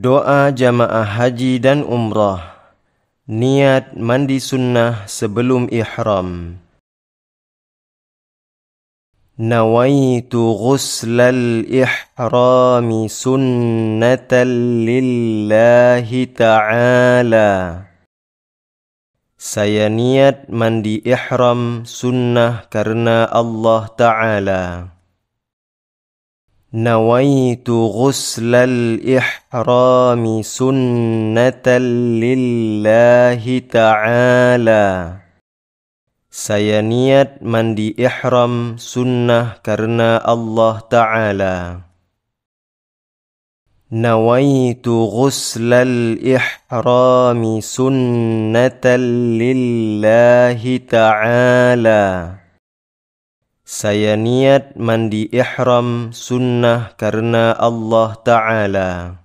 Doa jamaah haji dan umrah. Niat mandi sunnah sebelum ihram. Nawaitu ghuslal ihrami sunnatan lillahi ta'ala. Saya niat mandi ihram sunnah karena Allah Ta'ala. نويت غسل الإحرام سنة لله تعالى Saya niat mandi ihram sunnah karena Allah Ta'ala. Nawaitu ghuslal ihrami sunnatan lillahi ta'ala. Saya niat mandi ihram sunnah karena Allah Ta'ala.